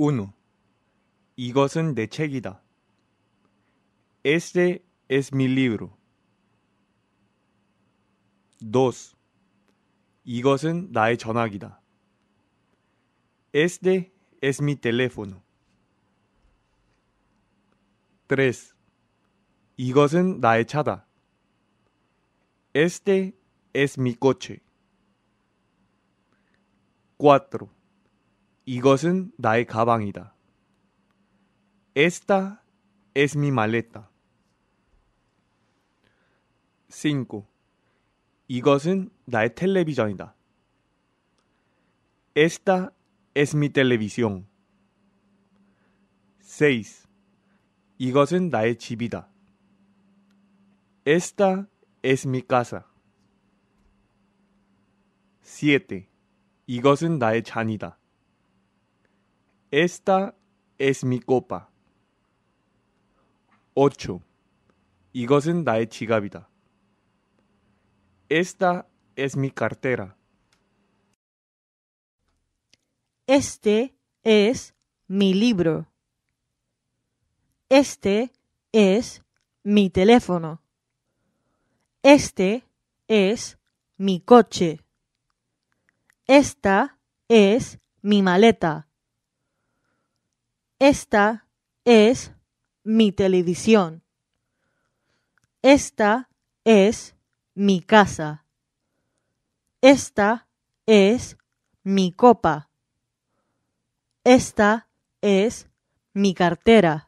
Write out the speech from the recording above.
1. 이것은 내 책이다. Este es mi libro. 2. 이것은 나의 전화기다. Este es mi teléfono. 3. 이것은 나의 차다. Este es mi coche. 4. 이것은 나의 가방이다. Esta es mi maleta. 5. 이것은 나의 텔레비전이다. Esta es mi televisión. 6. 이것은 나의 집이다. Esta es mi casa. 7. 이것은 나의 잔이다. Esta es mi copa. 8. 이것은 나의 Esta es mi cartera. Este es mi libro. Este es mi teléfono. Este es mi coche. Esta es mi maleta. Esta es mi televisión. Esta es mi casa. Esta es mi copa. Esta es mi cartera.